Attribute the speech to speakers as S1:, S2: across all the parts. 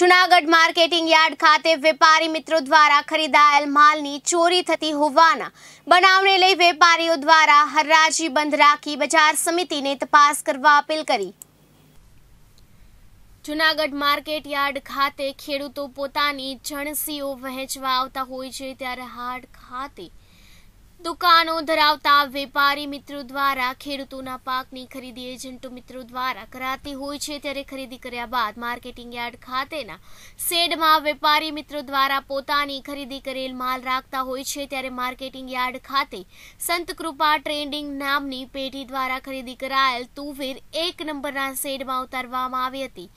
S1: Junagadh marketing yard ખાતે વેપારી મિત્રો દ્વારા ખરીદાયેલ માલની ચોરી થતી હોવાના બનાવને લઈ વેપારીઓ દ્વારા હરરાજી બંધ રાખી બજાર સમિતિને તપાસ કરવા અપીલ કરી જુનાગઢ માર્કેટ યાર્ડ ખાતે ખેડૂતો પોતાની જણસીઓ વહેંચવા આવતા હોય છે ત્યારે હાટ ખાતે દુકાનો ધરાવતા વેપારી મિત્રો દ્વારા ખેડૂતોના પાકની ખરીદી એજન્ટો મિત્રો દ્વારા કરાતી હોય છે ત્યારે ખરીદી કર્યા બાદ માર્કેટિંગ યાર્ડ ખાતેના શેડમાં વેપારી મિત્રો દ્વારા પોતાની ખરીદી કરેલ માલ રાખતા હોય છે ત્યારે માર્કેટિંગ યાર્ડ ખાતે સંત કૃપા ટ્રેન્ડિંગ નામની પેઢી દ્વારા ખરીદી કરાયેલ તુવેર એક નંબરના શેડમાં ઉતારવામાં આવી હતી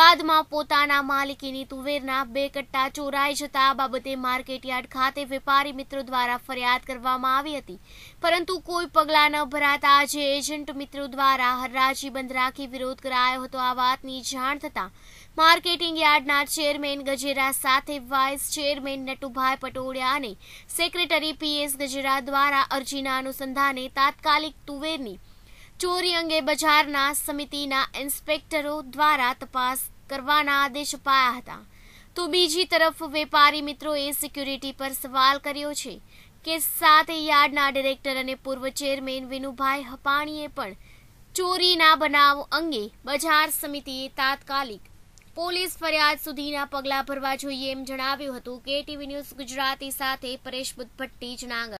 S1: બાદમાં પોતાના માલિકીની તુવેરના બે કટ્ટા ચોરાઈ જતા બાબતે માર્કેટ યાર્ડ ખાતે વેપારી મિત્રો દ્વારા ફરિયાદ કરવામાં કરવામાં આવી હતી પરંતુ કોઈ પગલાં ન ભરાતા આજે એજન્ટ મિત્રો દ્વારા હરરાજી બંધ રાખી વિરોધ કરાયો હતો આ વાતની જાણ થતાં માર્કેટિંગ યાર્ડના ચેરમેન ગજેરા સાથે વાઇસ ચેરમેન નટુભાઈ પટોડિયા અને સેક્રેટરી પીએસ ગજેરા દ્વારા અરજીના અનુસંધાને તાત્કાલિક તુવેરની ચોરી અંગે બજારના સમિતિના ઇન્સ્પેક્ટરો દ્વારા તપાસ કરવાના આદેશ અપાયા હતા તો બીજી તરફ વેપારી મિત્રોએ સિક્યુરિટી પર સવાલ કર્યો છે કે સાત યાર્ડના ડિરેક્ટર અને પૂર્વ ચેરમેન વિનુભાઈ હપાણીએ પણ ચોરીના બનાવ અંગે બજાર સમિતિએ તાત્કાલિક પોલીસ ફરિયાદ સુધીના પગલાં ભરવા જોઈએ એમ જણાવ્યું હતું કે ટીવી ન્યૂઝ ગુજરાતી સાથે પરેશ બુદ્ધભટ્ટી જણાંગર